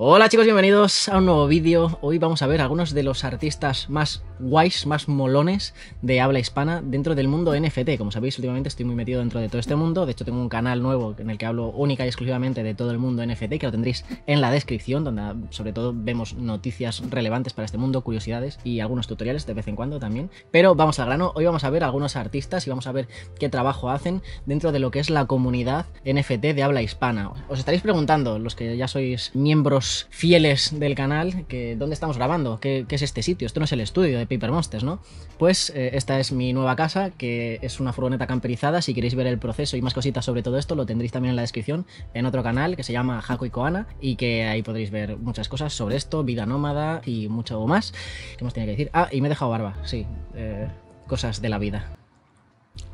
Hola chicos, bienvenidos a un nuevo vídeo. Hoy vamos a ver algunos de los artistas más guays, más molones de habla hispana dentro del mundo NFT. Como sabéis, últimamente estoy muy metido dentro de todo este mundo. De hecho, tengo un canal nuevo en el que hablo única y exclusivamente de todo el mundo NFT, que lo tendréis en la descripción, donde ah, sobre todo vemos noticias relevantes para este mundo, curiosidades y algunos tutoriales de vez en cuando también. Pero vamos al grano, hoy vamos a ver algunos artistas y vamos a ver qué trabajo hacen dentro de lo que es la comunidad NFT de habla hispana. Os estaréis preguntando, los que ya sois miembros fieles del canal, que dónde estamos grabando, qué, es este sitio, esto no es el estudio Paper Monsters, ¿no? Pues eh, esta es mi nueva casa, que es una furgoneta camperizada. Si queréis ver el proceso y más cositas sobre todo esto, lo tendréis también en la descripción en otro canal que se llama Jaco y Koana y que ahí podréis ver muchas cosas sobre esto, vida nómada y mucho más. ¿Qué más tenía que decir? Ah, y me he dejado barba, sí. Eh, cosas de la vida.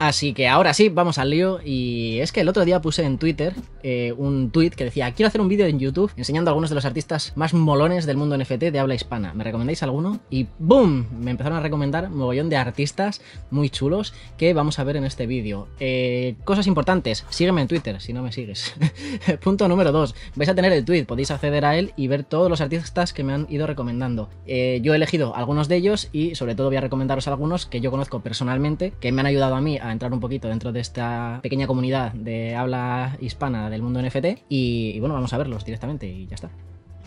Así que ahora sí, vamos al lío. Y es que el otro día puse en Twitter eh, un tweet que decía: Quiero hacer un vídeo en YouTube enseñando a algunos de los artistas más molones del mundo NFT de habla hispana. ¿Me recomendáis alguno? Y ¡boom! Me empezaron a recomendar un mogollón de artistas muy chulos que vamos a ver en este vídeo. Eh, cosas importantes: sígueme en Twitter si no me sigues. Punto número 2. Vais a tener el tweet, podéis acceder a él y ver todos los artistas que me han ido recomendando. Eh, yo he elegido algunos de ellos y sobre todo voy a recomendaros algunos que yo conozco personalmente que me han ayudado a mí a entrar un poquito dentro de esta pequeña comunidad de habla hispana del mundo NFT. Y, bueno, vamos a verlos directamente y ya está.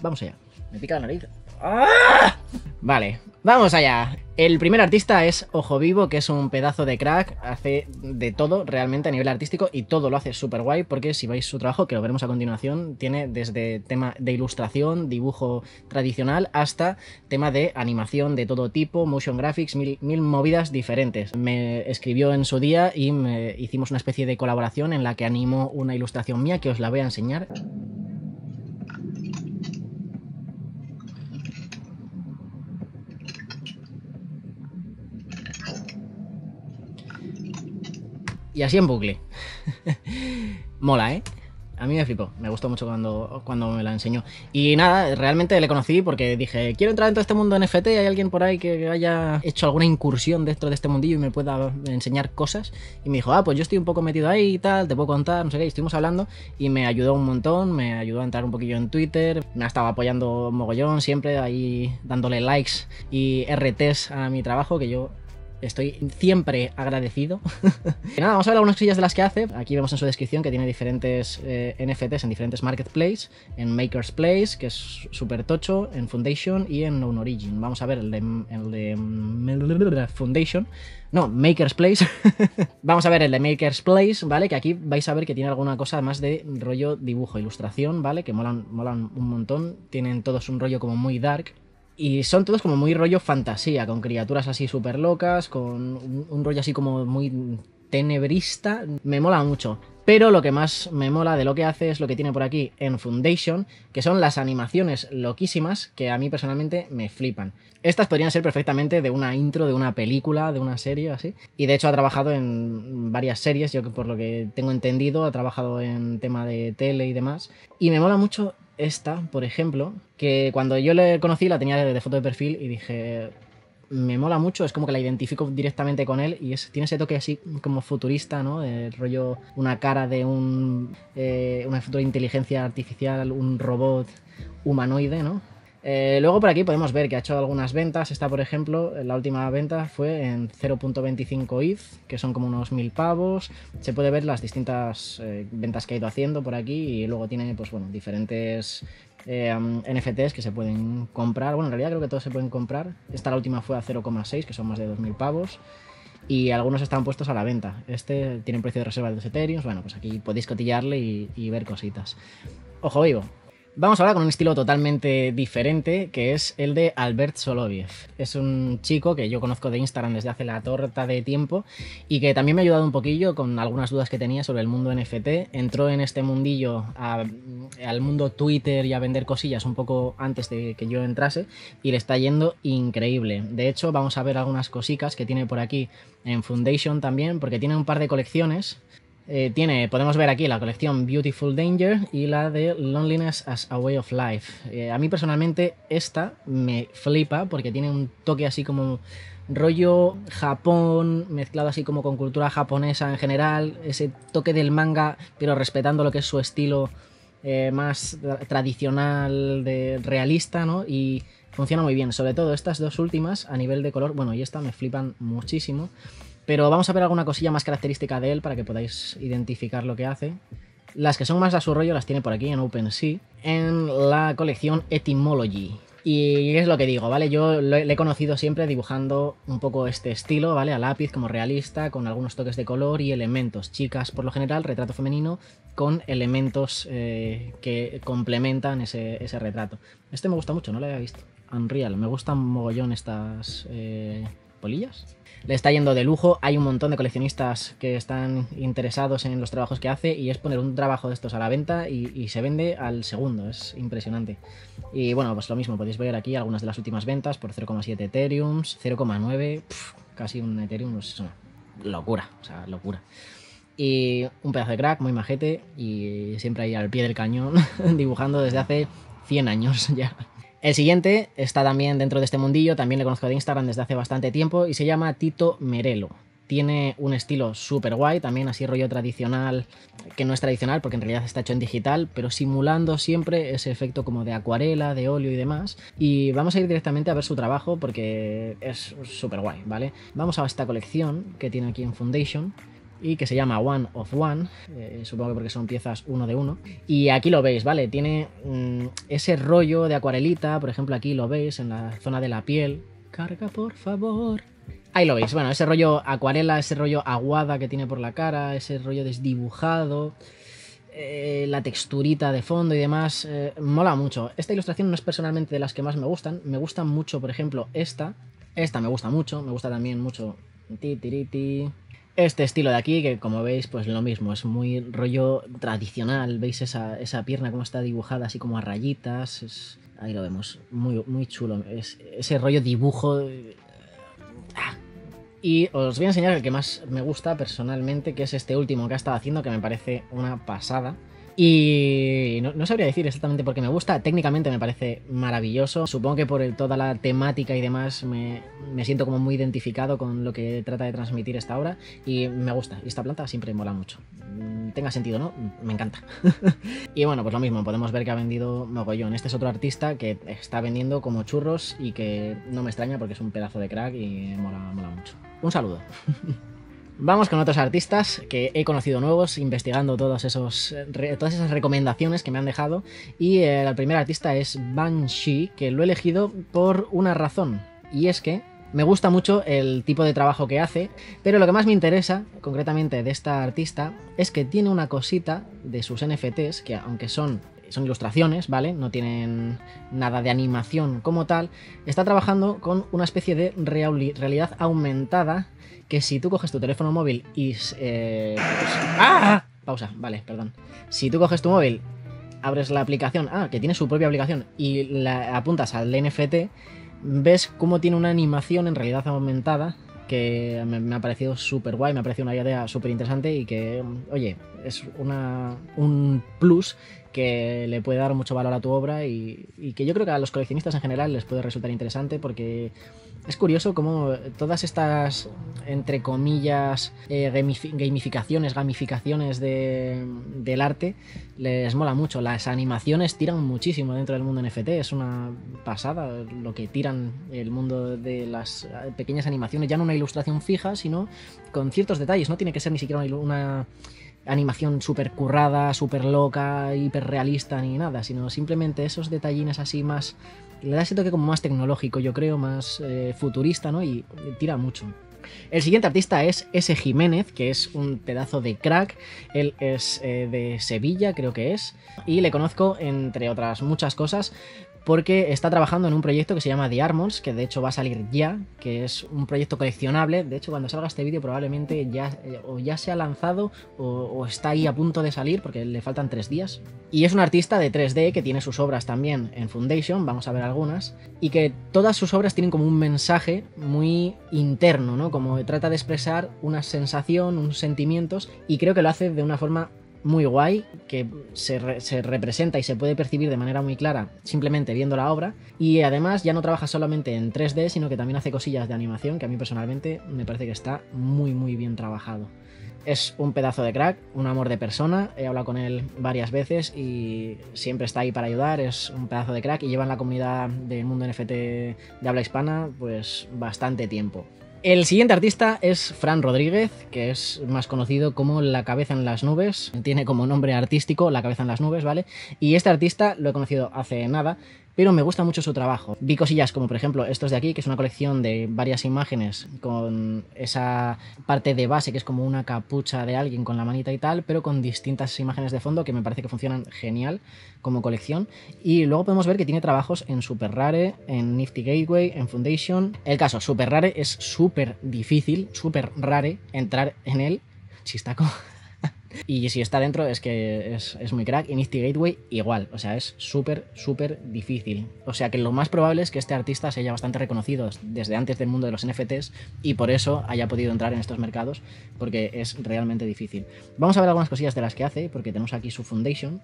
Vamos allá. Me pica la nariz. ¡Ah! Vale, Vamos allá. El primer artista es Ojo Vivo, que es un pedazo de crack, hace de todo realmente a nivel artístico y todo lo hace súper guay porque si vais su trabajo, que lo veremos a continuación, tiene desde tema de ilustración, dibujo tradicional, hasta tema de animación de todo tipo, motion graphics, mil, movidas diferentes. Me escribió en su día y me hicimos una especie de colaboración en la que animó una ilustración mía que os la voy a enseñar. y así en bucle. Mola, ¿eh? A mí me flipó, me gustó mucho cuando, cuando me la enseñó. Y nada, realmente le conocí porque dije, quiero entrar en todo este mundo NFT, hay alguien por ahí que haya hecho alguna incursión dentro de este mundillo y me pueda enseñar cosas. Y me dijo, ah, pues yo estoy un poco metido ahí y tal, te puedo contar, no sé qué, y estuvimos hablando y me ayudó un montón, me ayudó a entrar un poquillo en Twitter, me ha estado apoyando mogollón siempre, ahí dándole likes y RTs a mi trabajo, que yo Estoy siempre agradecido. nada, vamos a ver algunas cosillas de las que hace. Aquí vemos en su descripción que tiene diferentes eh, NFTs en diferentes marketplaces, en Maker's Place, que es súper tocho, en Foundation y en Known Origin. Vamos a ver el de, Foundation. No, Maker's Place. Vamos a ver el de Maker's Place, ¿vale? Que aquí vais a ver que tiene alguna cosa más de rollo dibujo, ilustración, ¿vale? Que molan, molan un montón. Tienen todos un rollo como muy dark, y son todos como muy rollo fantasía, con criaturas así súper locas, con un, rollo así como muy tenebrista. Me mola mucho. Pero lo que más me mola de lo que hace es lo que tiene por aquí en Foundation, que son las animaciones loquísimas que a mí personalmente me flipan. Estas podrían ser perfectamente de una intro, de una película, de una serie así. Y de hecho ha trabajado en varias series, yo por lo que tengo entendido, ha trabajado en tema de tele y demás. Y me mola mucho esta, por ejemplo, que cuando yo le conocí la tenía de, foto de perfil y dije, me mola mucho, es como que la identifico directamente con él y tiene ese toque así como futurista, ¿no? El rollo, una cara de un, eh, una futura inteligencia artificial, un robot humanoide, ¿no? Eh, luego por aquí podemos ver que ha hecho algunas ventas. Esta, por ejemplo, la última venta fue en 0.25 ETH, que son como unos 1000 pavos. Se puede ver las distintas eh, ventas que ha ido haciendo por aquí y luego tiene, pues bueno, diferentes eh, NFTs que se pueden comprar. Bueno, en realidad creo que todos se pueden comprar. Esta la última fue a 0,6, que son más de 2.000 pavos. Y algunos están puestos a la venta. Este tiene precio de reserva de 2 Ethereum. Bueno, pues aquí podéis cotillarle y ver cositas. Ojo vivo, Vamos ahora con un estilo totalmente diferente, que es el de Albert Soloviev. Es un chico que yo conozco de Instagram desde hace la torta de tiempo y que también me ha ayudado un poquillo con algunas dudas que tenía sobre el mundo NFT. Entró en este mundillo al mundo Twitter y a vender cosillas un poco antes de que yo entrase y le está yendo increíble. De hecho, vamos a ver algunas cositas que tiene por aquí en Foundation también, porque tiene un par de colecciones eh, podemos ver aquí la colección Beautiful Danger y la de Loneliness as a Way of Life. Eh, a mí personalmente esta me flipa porque tiene un toque así como rollo Japón, mezclado así como con cultura japonesa en general, ese toque del manga, pero respetando lo que es su estilo eh, más tradicional, de realista, ¿no? Y funciona muy bien, sobre todo estas dos últimas a nivel de color, bueno, y esta me flipan muchísimo. Pero vamos a ver alguna cosilla más característica de él para que podáis identificar lo que hace. Las que son más a su rollo las tiene por aquí en OpenSea, en la colección Etymology. Y es lo que digo, ¿vale? Yo le he conocido siempre dibujando un poco este estilo, ¿vale? A lápiz como realista, con algunos toques de color y elementos. Chicas, por lo general, retrato femenino con elementos eh, que complementan ese, retrato. Este me gusta mucho, no lo había visto. Unreal, me gustan mogollón estas... Eh, le está yendo de lujo, hay un montón de coleccionistas que están interesados en los trabajos que hace y es poner un trabajo de estos a la venta y, se vende al segundo, es impresionante. Y bueno, pues lo mismo, podéis ver aquí algunas de las últimas ventas por 0,7 Ethereum, 0,9, casi un Ethereum, es pues una locura, locura. Y un pedazo de crack, muy majete y siempre ahí al pie del cañón dibujando desde hace 100 años ya. El siguiente está también dentro de este mundillo, también le conozco de Instagram desde hace bastante tiempo y se llama Tito Merelo. Tiene un estilo súper guay, también así rollo tradicional, que no es tradicional porque en realidad está hecho en digital, pero simulando siempre ese efecto como de acuarela, de óleo y demás. Y vamos a ir directamente a ver su trabajo porque es súper guay, ¿vale? Vamos a esta colección que tiene aquí en Foundation y que se llama One of One, eh, supongo que porque son piezas uno de uno. Y aquí lo veis, ¿vale? Tiene mm, ese rollo de acuarelita, por ejemplo aquí lo veis en la zona de la piel. Carga, por favor. Ahí lo veis, bueno, ese rollo acuarela, ese rollo aguada que tiene por la cara, ese rollo desdibujado, eh, la texturita de fondo y demás, eh, mola mucho. Esta ilustración no es personalmente de las que más me gustan, me gusta mucho, por ejemplo, esta. Esta me gusta mucho, me gusta también mucho... Ti, este estilo de aquí, que como veis, pues lo mismo, es muy rollo tradicional. ¿Veis esa, esa pierna como está dibujada, así como a rayitas? ahí lo vemos, muy, muy chulo. Es, ese rollo dibujo... Eh, ah. Y os voy a enseñar el que más me gusta personalmente, que es este último que ha estado haciendo, que me parece una pasada. Y no, sabría decir exactamente por qué me gusta. Técnicamente me parece maravilloso. Supongo que por toda la temática y demás me, siento como muy identificado con lo que trata de transmitir esta obra. Y me gusta. esta planta siempre mola mucho. Mm, tenga sentido, ¿no? Me encanta. y bueno, pues lo mismo. Podemos ver que ha vendido mogollón. Este es otro artista que está vendiendo como churros y que no me extraña porque es un pedazo de crack y mola, mola mucho. Un saludo. Vamos con otros artistas que he conocido nuevos, investigando esos, todas esas recomendaciones que me han dejado. Y el eh, primer artista es Banshee, que lo he elegido por una razón. Y es que me gusta mucho el tipo de trabajo que hace, pero lo que más me interesa, concretamente de esta artista, es que tiene una cosita de sus NFTs, que aunque son son ilustraciones, ¿vale? No tienen nada de animación como tal. Está trabajando con una especie de realidad aumentada que si tú coges tu teléfono móvil y... Eh, pues, ¡Ah! Pausa, vale, perdón. Si tú coges tu móvil, abres la aplicación, ah, que tiene su propia aplicación, y la apuntas al NFT, ves cómo tiene una animación en realidad aumentada que me, ha parecido súper guay, me ha parecido una idea súper interesante y que, oye, es una, un plus que le puede dar mucho valor a tu obra y, que yo creo que a los coleccionistas en general les puede resultar interesante porque es curioso cómo todas estas, entre comillas, eh, gamificaciones, gamificaciones del arte les mola mucho. Las animaciones tiran muchísimo dentro del mundo NFT, es una pasada lo que tiran el mundo de las eh, pequeñas animaciones, ya no una ilustración fija, sino con ciertos detalles, no tiene que ser ni siquiera una animación súper currada, súper loca, hiperrealista ni nada, sino simplemente esos detallines así más... Le da ese toque como más tecnológico, yo creo, más eh, futurista, ¿no? Y tira mucho. El siguiente artista es S. Jiménez, que es un pedazo de crack. Él es eh, de Sevilla, creo que es. Y le conozco, entre otras muchas cosas, porque está trabajando en un proyecto que se llama The Armors, que de hecho va a salir ya, que es un proyecto coleccionable. De hecho, cuando salga este vídeo probablemente ya, eh, o ya se ha lanzado o, o, está ahí a punto de salir, porque le faltan tres días. Y es un artista de 3D que tiene sus obras también en Foundation, vamos a ver algunas, y que todas sus obras tienen como un mensaje muy interno, ¿no? Como trata de expresar una sensación, unos sentimientos, y creo que lo hace de una forma muy guay, que se, representa y se puede percibir de manera muy clara simplemente viendo la obra. Y además ya no trabaja solamente en 3D, sino que también hace cosillas de animación, que a mí personalmente me parece que está muy, muy bien trabajado. Es un pedazo de crack, un amor de persona, he hablado con él varias veces y siempre está ahí para ayudar, es un pedazo de crack y lleva en la comunidad del mundo NFT de habla hispana pues bastante tiempo. El siguiente artista es Fran Rodríguez, que es más conocido como La Cabeza en las Nubes. Tiene como nombre artístico La Cabeza en las Nubes, ¿vale? Y este artista lo he conocido hace nada pero me gusta mucho su trabajo. Vi cosillas como por ejemplo estos de aquí, que es una colección de varias imágenes con esa parte de base que es como una capucha de alguien con la manita y tal, pero con distintas imágenes de fondo que me parece que funcionan genial como colección. Y luego podemos ver que tiene trabajos en Super Rare, en Nifty Gateway, en Foundation. El caso, Super Rare es súper difícil, súper rare entrar en él. Chistaco. Y si está dentro es que es, es muy crack. Y Nifty Gateway igual, o sea, es súper, súper difícil. O sea que lo más probable es que este artista se haya bastante reconocido desde antes del mundo de los NFTs y por eso haya podido entrar en estos mercados, porque es realmente difícil. Vamos a ver algunas cosillas de las que hace, porque tenemos aquí su foundation.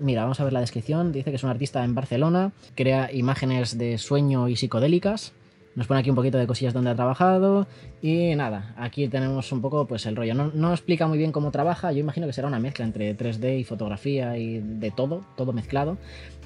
Mira, vamos a ver la descripción. Dice que es un artista en Barcelona, crea imágenes de sueño y psicodélicas nos pone aquí un poquito de cosillas donde ha trabajado y nada, aquí tenemos un poco pues el rollo. No, explica muy bien cómo trabaja, yo imagino que será una mezcla entre 3D y fotografía y de todo, todo mezclado.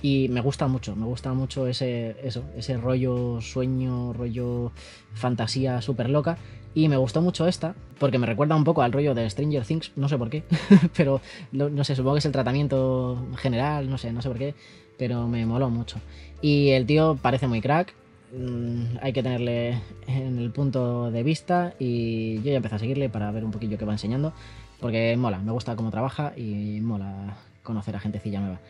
Y me gusta mucho, me gusta mucho ese, eso, ese rollo sueño, rollo fantasía súper loca. Y me gustó mucho esta, porque me recuerda un poco al rollo de Stranger Things, no sé por qué, pero no sé, supongo que es el tratamiento general, no sé, no sé por qué, pero me moló mucho. Y el tío parece muy crack, Mm, hay que tenerle en el punto de vista y yo ya empecé a seguirle para ver un poquillo que va enseñando, porque mola, me gusta cómo trabaja y mola conocer a gentecilla nueva.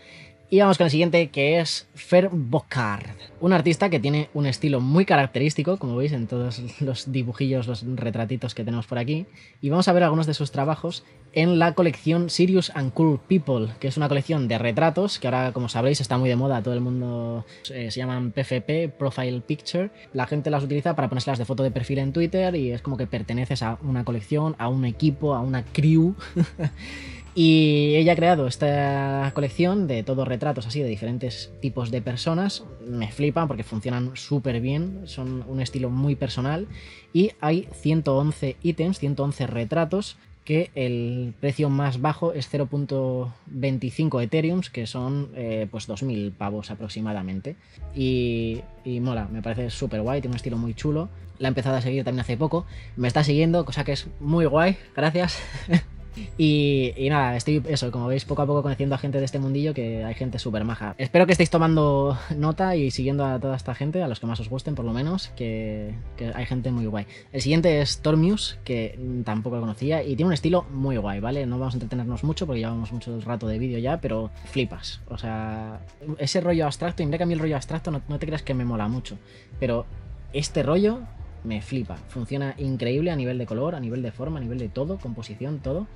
Y vamos con el siguiente, que es Fer Bocard, un artista que tiene un estilo muy característico, como veis en todos los dibujillos, los retratitos que tenemos por aquí. Y vamos a ver algunos de sus trabajos en la colección Serious and Cool People, que es una colección de retratos que ahora, como sabréis, está muy de moda. Todo el mundo eh, se llaman PFP, Profile Picture. La gente las utiliza para ponérselas de foto de perfil en Twitter y es como que perteneces a una colección, a un equipo, a una crew. Y ella ha creado esta colección de todos retratos así de diferentes tipos de personas. Me flipan porque funcionan súper bien, son un estilo muy personal. Y hay 111 ítems, 111 retratos, que el precio más bajo es 0.25 Ethereum, que son eh, pues 2.000 pavos aproximadamente. Y, y mola, me parece súper guay, tiene un estilo muy chulo. La he empezado a seguir también hace poco. Me está siguiendo, cosa que es muy guay, gracias. Y, nada, estoy, eso, como veis, poco a poco conociendo a gente de este mundillo que hay gente súper maja. Espero que estéis tomando nota y siguiendo a toda esta gente, a los que más os gusten por lo menos, que, hay gente muy guay. El siguiente es Tormius, que tampoco lo conocía y tiene un estilo muy guay, ¿vale? No vamos a entretenernos mucho porque llevamos mucho rato de vídeo ya, pero flipas. O sea, ese rollo abstracto, y mira que a mí el rollo abstracto no, no te creas que me mola mucho, pero este rollo me flipa. Funciona increíble a nivel de color, a nivel de forma, a nivel de todo, composición, todo.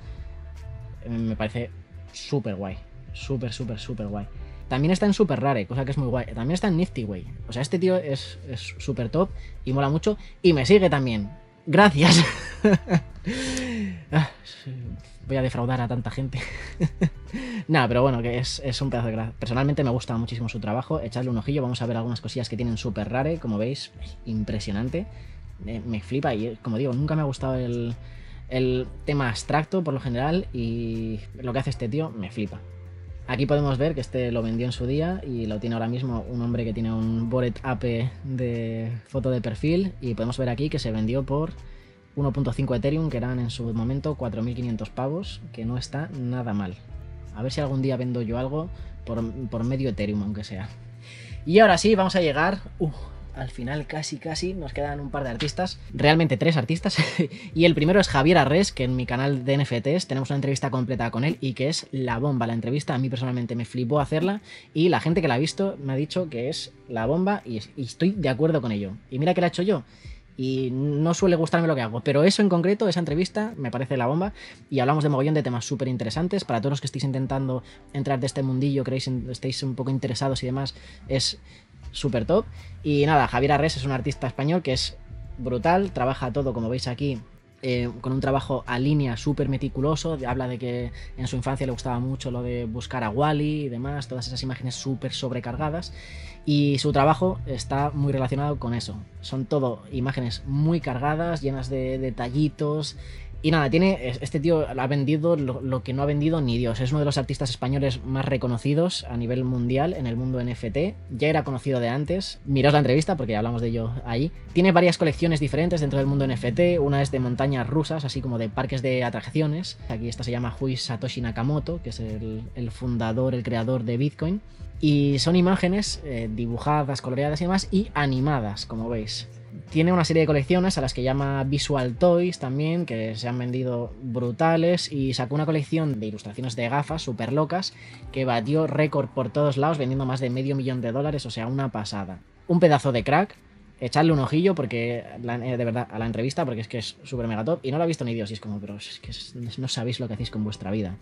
Eh, me parece súper guay. Súper, súper, súper guay. También está en Super Rare, cosa que es muy guay. También está en Nifty Way. O sea, este tío es súper top y mola mucho. Y me sigue también. Gracias. Ah, voy a defraudar a tanta gente. Nada, pero bueno, que es, un pedazo de gracia. Personalmente me gusta muchísimo su trabajo. Echadle un ojillo, vamos a ver algunas cosillas que tienen súper rare, como veis, impresionante. Eh, me flipa y, como digo, nunca me ha gustado el, el tema abstracto por lo general y lo que hace este tío me flipa. Aquí podemos ver que este lo vendió en su día y lo tiene ahora mismo un hombre que tiene un Bored Ape de foto de perfil y podemos ver aquí que se vendió por 1.5 Ethereum, que eran en su momento 4.500 pavos, que no está nada mal. A ver si algún día vendo yo algo por, medio Ethereum, aunque sea. Y ahora sí, vamos a llegar... Uh, al final casi casi nos quedan un par de artistas, realmente tres artistas, y el primero es Javier Arres, que en mi canal de NFTs tenemos una entrevista completa con él y que es la bomba la entrevista, a mí personalmente me flipó hacerla y la gente que la ha visto me ha dicho que es la bomba y, y estoy de acuerdo con ello. Y mira que la he hecho yo, y no suele gustarme lo que hago, pero eso en concreto, esa entrevista, me parece la bomba y hablamos de mogollón de temas súper interesantes. Para todos los que estéis intentando entrar de este mundillo, creéis, estéis un poco interesados y demás, es súper top. Y nada, Javier Arres es un artista español que es brutal, trabaja todo, como veis aquí, eh, con un trabajo a línea súper meticuloso. Habla de que en su infancia le gustaba mucho lo de buscar a Wally y demás, todas esas imágenes súper sobrecargadas. Y su trabajo está muy relacionado con eso. Son todo imágenes muy cargadas, llenas de detallitos, y nada, tiene, este tío ha vendido lo, que no ha vendido ni Dios. Es uno de los artistas españoles más reconocidos a nivel mundial en el mundo NFT. Ya era conocido de antes. mirad la entrevista porque ya hablamos de ello ahí. Tiene varias colecciones diferentes dentro del mundo NFT. Una es de montañas rusas, así como de parques de atracciones. Aquí esta se llama Hui Satoshi Nakamoto, que es el, fundador, el creador de Bitcoin. Y son imágenes eh, dibujadas, coloreadas y demás, y animadas, como veis tiene una serie de colecciones a las que llama Visual Toys también, que se han vendido brutales, y sacó una colección de ilustraciones de gafas súper locas que batió récord por todos lados vendiendo más de medio millón de dólares, o sea, una pasada. Un pedazo de crack, echarle un ojillo porque eh, de verdad a la entrevista porque es que es súper mega top y no lo ha visto ni Dios y es como, pero es que no sabéis lo que hacéis con vuestra vida.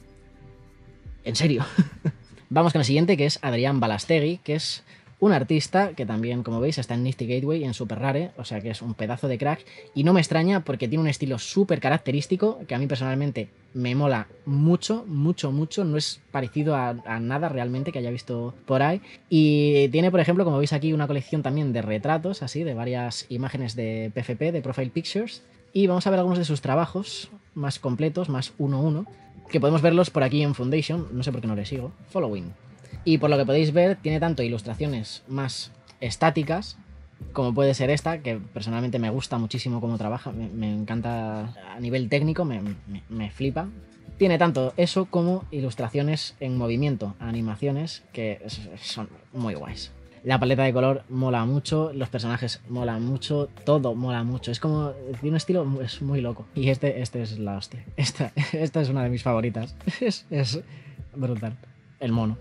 En serio. Vamos con el siguiente que es Adrián Balastegui, que es un artista que también, como veis, está en Nifty Gateway en Super Rare, o sea que es un pedazo de crack. Y no me extraña porque tiene un estilo súper característico que a mí personalmente me mola mucho, mucho, mucho. No es parecido a, nada realmente que haya visto por ahí. Y tiene, por ejemplo, como veis aquí, una colección también de retratos, así, de varias imágenes de PFP, de Profile Pictures. Y vamos a ver algunos de sus trabajos más completos, más uno a uno, que podemos verlos por aquí en Foundation. No sé por qué no les sigo. Following. Y por lo que podéis ver, tiene tanto ilustraciones más estáticas, como puede ser esta, que personalmente me gusta muchísimo cómo trabaja, me, encanta a nivel técnico, me, flipa. Tiene tanto eso como ilustraciones en movimiento, animaciones que son muy guays. La paleta de color mola mucho, los personajes molan mucho, todo mola mucho. Es como, tiene un estilo es muy loco. Y este, este es la hostia. Esta, es una de mis favoritas. Es, es brutal. El mono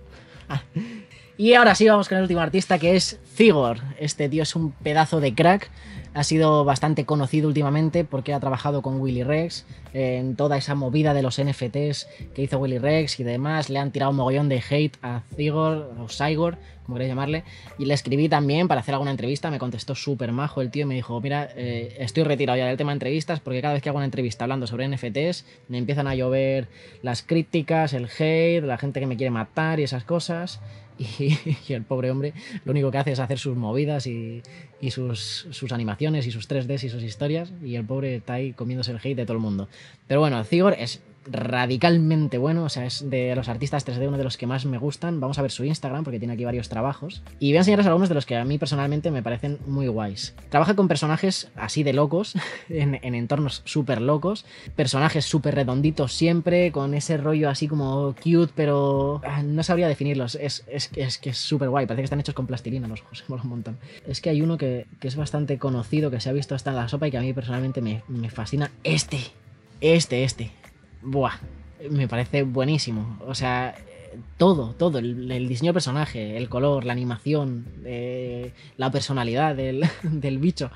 y ahora sí vamos con el último artista que es Zigor. Este tío es un pedazo de crack ha sido bastante conocido últimamente porque ha trabajado con Willy Rex eh, en toda esa movida de los NFTs que hizo Willy Rex y demás. Le han tirado un mogollón de hate a Zigor o Cygor, como queréis llamarle. Y le escribí también para hacer alguna entrevista. Me contestó súper majo el tío y me dijo: Mira, eh, estoy retirado ya del tema de entrevistas porque cada vez que hago una entrevista hablando sobre NFTs me empiezan a llover las críticas, el hate, la gente que me quiere matar y esas cosas y, el pobre hombre lo único que hace es hacer sus movidas y, sus, animaciones y sus 3Ds y sus historias, y el pobre está ahí comiéndose el hate de todo el mundo. Pero bueno, Cigor es radicalmente bueno, o sea, es de los artistas 3D uno de los que más me gustan. Vamos a ver su Instagram porque tiene aquí varios trabajos. Y voy a enseñaros algunos de los que a mí personalmente me parecen muy guays. Trabaja con personajes así de locos, en, entornos súper locos, personajes súper redonditos siempre, con ese rollo así como cute, pero ah, no sabría definirlos. Es, que es súper guay, parece que están hechos con plastilina los ojos, un montón. Es que hay uno que, es bastante conocido, que se ha visto hasta en la sopa y que a mí personalmente me fascina. Este, este, este. Buah, me parece buenísimo. O sea, todo, todo, el, diseño de personaje, el color, la animación, eh, la personalidad del, bicho,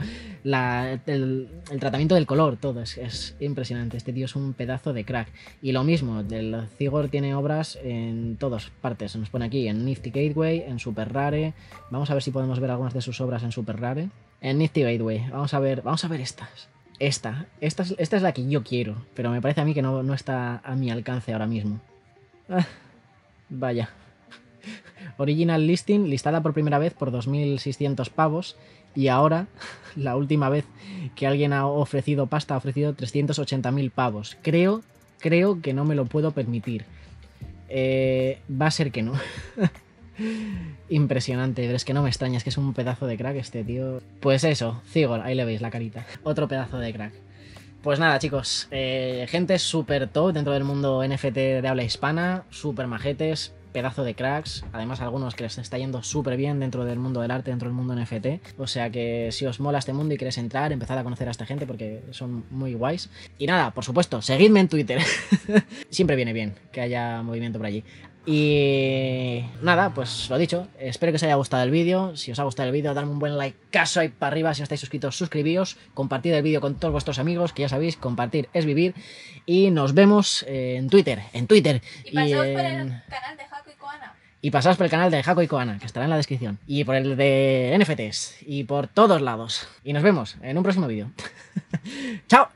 el, tratamiento del color, todo es, impresionante. Este tío es un pedazo de crack. Y lo mismo, el Cigor tiene obras en todas partes. Se nos pone aquí en Nifty Gateway, en Super Rare. Vamos a ver si podemos ver algunas de sus obras en Super Rare. En Nifty Gateway, vamos a ver, vamos a ver estas. Esta, esta es, esta es la que yo quiero, pero me parece a mí que no, no está a mi alcance ahora mismo. Ah, vaya. Original Listing, listada por primera vez por 2.600 pavos, y ahora, la última vez que alguien ha ofrecido pasta, ha ofrecido 380.000 pavos. Creo, creo que no me lo puedo permitir. Eh, va a ser que no. Impresionante, pero es que no me extrañas, es que es un pedazo de crack este tío. Pues eso, Zigor, ahí le veis la carita. Otro pedazo de crack. Pues nada, chicos, eh, gente súper top dentro del mundo NFT de habla hispana, súper majetes, pedazo de cracks, además algunos que les está yendo súper bien dentro del mundo del arte, dentro del mundo NFT, o sea que si os mola este mundo y queréis entrar, empezad a conocer a esta gente porque son muy guays. Y nada, por supuesto, seguidme en Twitter, siempre viene bien que haya movimiento por allí. Y nada, pues lo dicho, espero que os haya gustado el vídeo. Si os ha gustado el vídeo, dadme un buen like, caso ahí para arriba. Si no estáis suscritos, suscribíos. Compartid el vídeo con todos vuestros amigos, que ya sabéis, compartir es vivir. Y nos vemos eh, en Twitter, en Twitter. Y, pasaos por el canal de Jaco y Koana. Y pasaos por el canal de Jaco y Koana, que estará en la descripción. Y por el de NFTs. Y por todos lados. Y nos vemos en un próximo vídeo. ¡Chao!